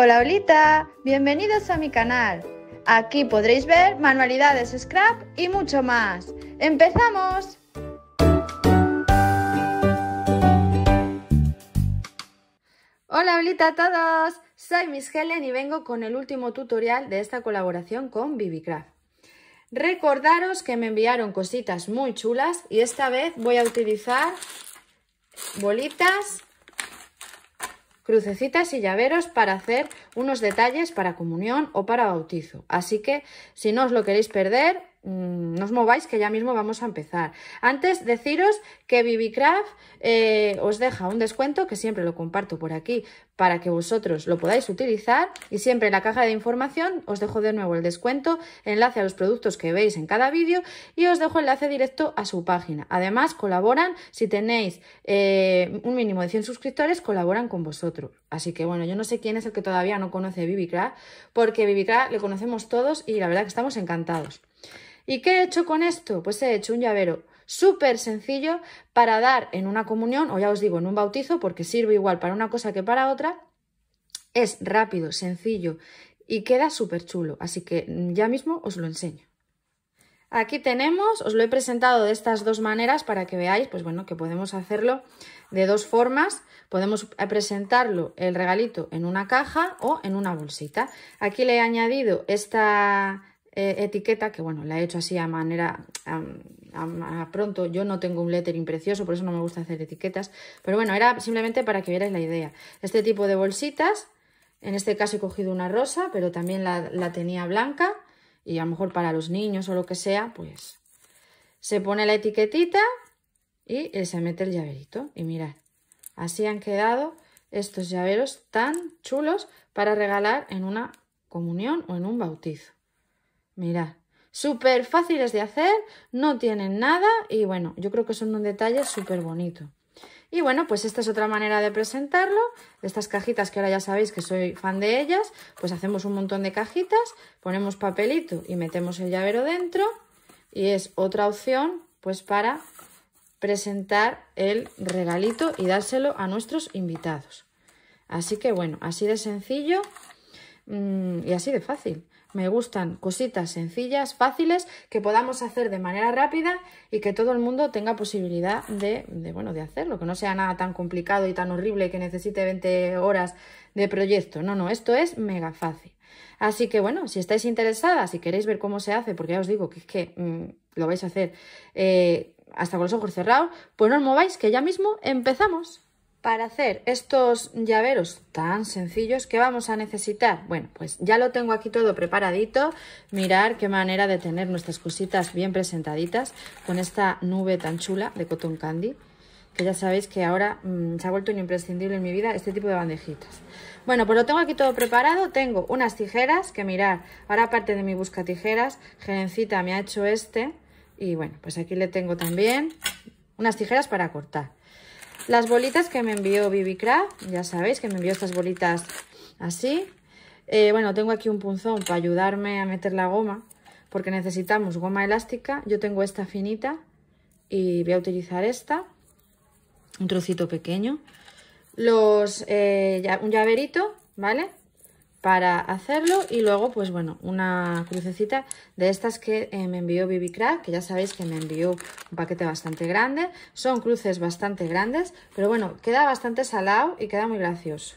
Hola, Olita, bienvenidos a mi canal. Aquí podréis ver manualidades scrap y mucho más. ¡Empezamos! Hola, Olita a todos. Soy Miss Helen y vengo con el último tutorial de esta colaboración con BibiCraft. Recordaros que me enviaron cositas muy chulas y esta vez voy a utilizar bolitas crucecitas y llaveros para hacer unos detalles para comunión o para bautizo. Así que si no os lo queréis perder, Mm, nos mováis que ya mismo vamos a empezar. Antes deciros que Vivicraft eh, os deja un descuento que siempre lo comparto por aquí para que vosotros lo podáis utilizar y siempre en la caja de información os dejo de nuevo el descuento, enlace a los productos que veis en cada vídeo y os dejo enlace directo a su página. Además colaboran, si tenéis eh, un mínimo de 100 suscriptores, colaboran con vosotros. Así que bueno, yo no sé quién es el que todavía no conoce Vivicraft porque Vivicraft le conocemos todos y la verdad que estamos encantados. ¿Y qué he hecho con esto? Pues he hecho un llavero súper sencillo para dar en una comunión, o ya os digo, en un bautizo, porque sirve igual para una cosa que para otra. Es rápido, sencillo y queda súper chulo. Así que mm, ya mismo os lo enseño. Aquí tenemos, os lo he presentado de estas dos maneras para que veáis, pues bueno, que podemos hacerlo de dos formas. Podemos presentarlo el regalito en una caja o en una bolsita. Aquí le he añadido esta, eh, etiqueta, que bueno, la he hecho así a manera pronto. Yo no tengo un lettering precioso, por eso no me gusta hacer etiquetas. Pero bueno, era simplemente para que vierais la idea. Este tipo de bolsitas, en este caso he cogido una rosa, pero también la, la tenía blanca. Y a lo mejor para los niños o lo que sea, pues se pone la etiquetita y se mete el llaverito. Y mirad, así han quedado estos llaveros tan chulos para regalar en una comunión o en un bautizo. Mira, súper fáciles de hacer, no tienen nada y bueno, yo creo que son un detalle súper bonito. Y bueno, pues esta es otra manera de presentarlo. Estas cajitas que ahora ya sabéis que soy fan de ellas, pues hacemos un montón de cajitas, ponemos papelito y metemos el llavero dentro y es otra opción pues para presentar el regalito y dárselo a nuestros invitados. Así que bueno, así de sencillo mm, y así de fácil. Me gustan cositas sencillas, fáciles, que podamos hacer de manera rápida y que todo el mundo tenga posibilidad de, hacerlo, que no sea nada tan complicado y tan horrible que necesite 20 horas de proyecto. No, no, esto es mega fácil. Así que bueno, si estáis interesadas, si queréis ver cómo se hace, porque ya os digo que es que mm, lo vais a hacer eh, hasta con los ojos cerrados, pues no os mováis, que ya mismo empezamos. Para hacer estos llaveros tan sencillos, ¿qué vamos a necesitar? Bueno, pues ya lo tengo aquí todo preparadito. Mirar qué manera de tener nuestras cositas bien presentaditas con esta nube tan chula de cotton candy. Que ya sabéis que ahora mm, se ha vuelto un imprescindible en mi vida este tipo de bandejitas. Bueno, pues lo tengo aquí todo preparado. Tengo unas tijeras que mirar. Ahora aparte de mi busca tijeras, Jerencita me ha hecho este. Y bueno, pues aquí le tengo también unas tijeras para cortar. Las bolitas que me envió Vivicraft, ya sabéis que me envió estas bolitas así. Eh, bueno, tengo aquí un punzón para ayudarme a meter la goma, porque necesitamos goma elástica. Yo tengo esta finita y voy a utilizar esta, un trocito pequeño. Los, eh, un llaverito, ¿vale? para hacerlo y luego pues bueno una crucecita de estas que eh, me envió Bibi que ya sabéis que me envió un paquete bastante grande son cruces bastante grandes pero bueno queda bastante salado y queda muy gracioso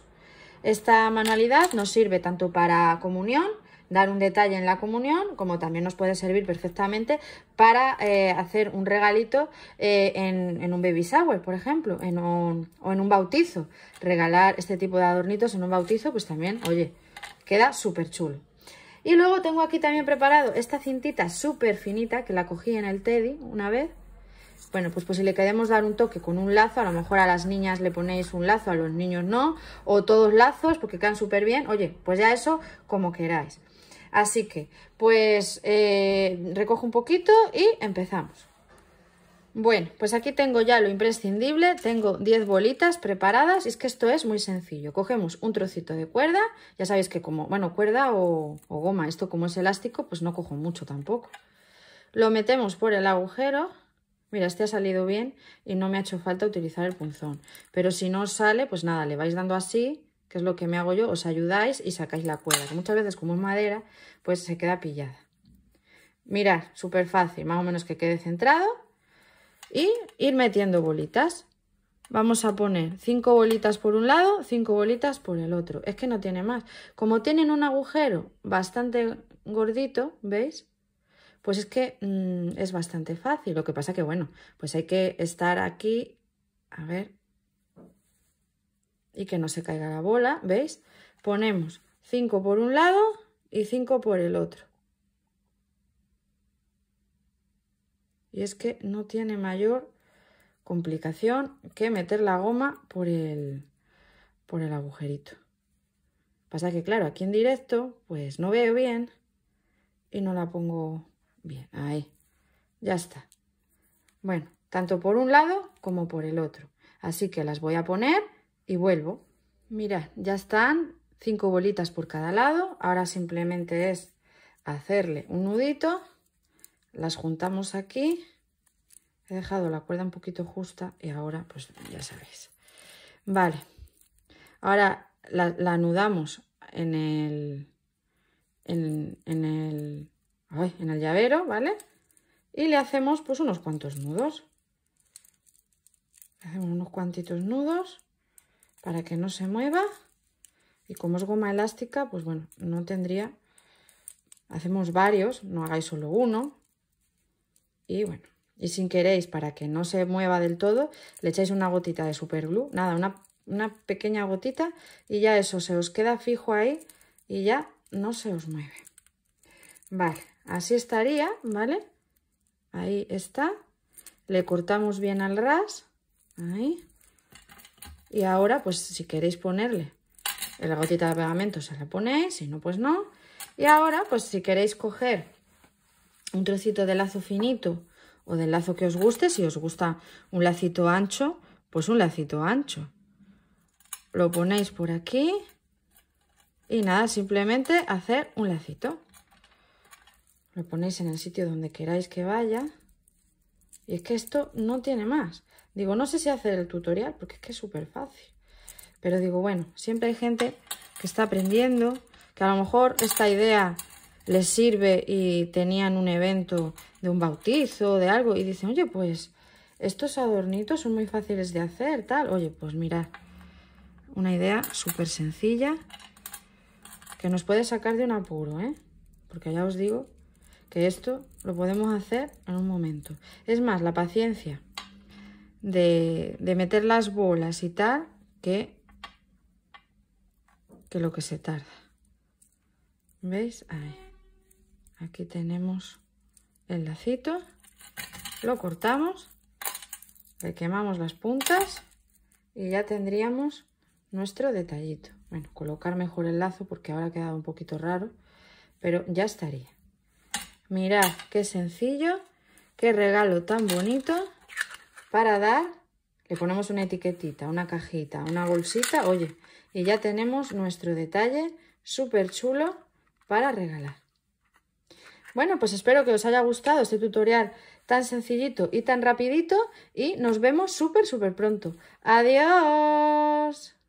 esta manualidad nos sirve tanto para comunión dar un detalle en la comunión, como también nos puede servir perfectamente para eh, hacer un regalito eh, en, un baby shower, por ejemplo, en o en un bautizo. Regalar este tipo de adornitos en un bautizo, pues también, oye, Queda súper chulo. Y luego tengo aquí también preparado esta cintita súper finita que la cogí en el Teddy una vez. Bueno, pues, pues si le queremos dar un toque con un lazo, a lo mejor a las niñas le ponéis un lazo, a los niños no, o todos lazos porque quedan súper bien. Oye, pues ya eso como queráis. Así que, pues eh, recojo un poquito y empezamos. Bueno, pues aquí tengo ya lo imprescindible, tengo 10 bolitas preparadas y es que esto es muy sencillo. Cogemos un trocito de cuerda, ya sabéis que como, bueno, cuerda o, goma, esto como es elástico, pues no cojo mucho tampoco. Lo metemos por el agujero, mira, este ha salido bien y no me ha hecho falta utilizar el punzón. Pero si no sale, pues nada, le vais dando así, que es lo que me hago yo, os ayudáis y sacáis la cuerda, que muchas veces como es madera, pues se queda pillada. Mirad, súper fácil, más o menos que quede centrado y ir metiendo bolitas. Vamos a poner 5 bolitas por un lado, 5 bolitas por el otro. Es que no tiene más. Como tienen un agujero bastante gordito, ¿veis? Pues es que mm, es bastante fácil. Lo que pasa que, bueno, pues hay que estar aquí, a ver, y que no se caiga la bola, ¿veis? Ponemos 5 por un lado y 5 por el otro. Y es que no tiene mayor complicación que meter la goma por el, por el agujerito. Pasa que claro, aquí en directo pues no veo bien y no la pongo bien. Ahí, ya está. Bueno, tanto por un lado como por el otro. Así que las voy a poner y vuelvo. mira ya están cinco bolitas por cada lado. Ahora simplemente es hacerle un nudito las juntamos aquí. He dejado la cuerda un poquito justa y ahora pues ya sabéis. Vale, ahora la, anudamos en el, en, el, en el llavero, ¿vale? Y le hacemos pues unos cuantos nudos. hacemos unos cuantitos nudos para que no se mueva. Y como es goma elástica, pues bueno, no tendría... Hacemos varios, no hagáis solo uno, y bueno, y sin queréis, para que no se mueva del todo, le echáis una gotita de superglue, nada, una, una pequeña gotita y ya eso se os queda fijo ahí y ya no se os mueve. Vale, así estaría, ¿vale? Ahí está. Le cortamos bien al ras, ahí. Y ahora, pues si queréis ponerle la gotita de pegamento, se la ponéis, si no, pues no. Y ahora, pues si queréis coger un trocito de lazo finito o del lazo que os guste. Si os gusta un lacito ancho, pues un lacito ancho. Lo ponéis por aquí y nada, simplemente hacer un lacito. Lo ponéis en el sitio donde queráis que vaya. Y es que esto no tiene más. Digo, no sé si hacer el tutorial porque es que es súper fácil. Pero digo, bueno, siempre hay gente que está aprendiendo, que a lo mejor esta idea les sirve y tenían un evento de un bautizo, o de algo, y dicen, oye, pues estos adornitos son muy fáciles de hacer, tal. Oye, pues mirad, una idea súper sencilla que nos puede sacar de un apuro, ¿eh? Porque ya os digo que esto lo podemos hacer en un momento. Es más, la paciencia de, de meter las bolas y tal que, que lo que se tarda. ¿Veis? Ahí aquí tenemos el lacito lo cortamos le quemamos las puntas y ya tendríamos nuestro detallito bueno colocar mejor el lazo porque ahora ha quedado un poquito raro pero ya estaría mirad qué sencillo qué regalo tan bonito para dar le ponemos una etiquetita una cajita una bolsita oye y ya tenemos nuestro detalle súper chulo para regalar bueno, pues espero que os haya gustado este tutorial tan sencillito y tan rapidito y nos vemos súper, súper pronto. ¡Adiós!